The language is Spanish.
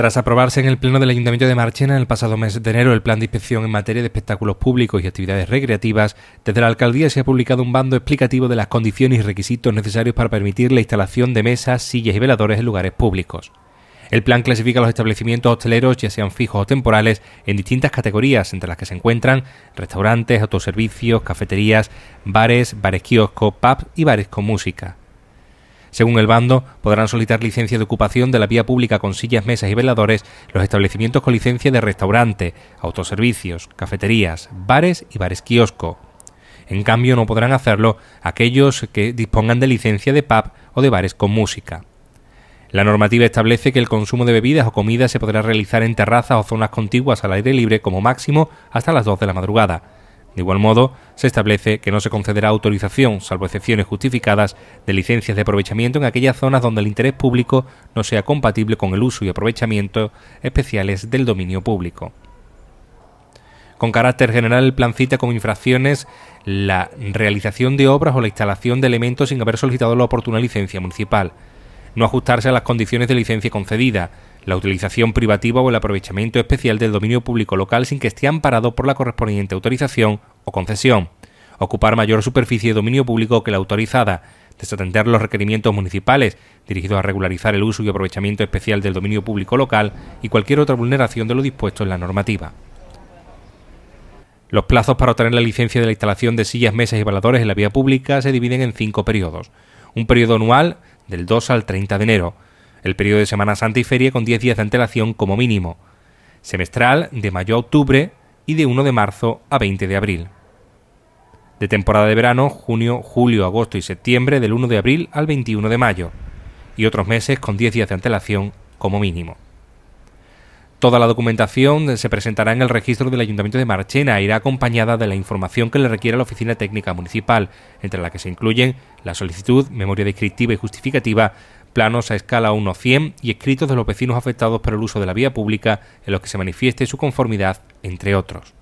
Tras aprobarse en el Pleno del Ayuntamiento de Marchena en el pasado mes de enero el plan de inspección en materia de espectáculos públicos y actividades recreativas, desde la alcaldía se ha publicado un bando explicativo de las condiciones y requisitos necesarios para permitir la instalación de mesas, sillas y veladores en lugares públicos. El plan clasifica los establecimientos hosteleros, ya sean fijos o temporales, en distintas categorías, entre las que se encuentran restaurantes, autoservicios, cafeterías, bares, bares kioscos, pubs y bares con música. Según el bando, podrán solicitar licencia de ocupación de la vía pública con sillas, mesas y veladores los establecimientos con licencia de restaurante, autoservicios, cafeterías, bares y bares kiosco. En cambio, no podrán hacerlo aquellos que dispongan de licencia de pub o de bares con música. La normativa establece que el consumo de bebidas o comidas se podrá realizar en terrazas o zonas contiguas al aire libre como máximo hasta las 2 de la madrugada de igual modo, se establece que no se concederá autorización, salvo excepciones justificadas, de licencias de aprovechamiento en aquellas zonas donde el interés público no sea compatible con el uso y aprovechamiento especiales del dominio público. Con carácter general, el plan cita como infracciones la realización de obras o la instalación de elementos sin haber solicitado la oportuna licencia municipal, no ajustarse a las condiciones de licencia concedida, la utilización privativa o el aprovechamiento especial del dominio público local sin que esté amparado por la correspondiente autorización o concesión, ocupar mayor superficie de dominio público que la autorizada, desatender los requerimientos municipales dirigidos a regularizar el uso y aprovechamiento especial del dominio público local y cualquier otra vulneración de lo dispuesto en la normativa. Los plazos para obtener la licencia de la instalación de sillas, mesas y baladores en la vía pública se dividen en cinco periodos. Un periodo anual del 2 al 30 de enero, el periodo de Semana Santa y Feria con 10 días de antelación como mínimo, semestral de mayo a octubre y de 1 de marzo a 20 de abril. De temporada de verano, junio, julio, agosto y septiembre del 1 de abril al 21 de mayo, y otros meses con 10 días de antelación como mínimo. Toda la documentación se presentará en el registro del Ayuntamiento de Marchena e irá acompañada de la información que le requiera la Oficina Técnica Municipal, entre la que se incluyen la solicitud, memoria descriptiva y justificativa planos a escala 1-100 y escritos de los vecinos afectados por el uso de la vía pública en los que se manifieste su conformidad, entre otros.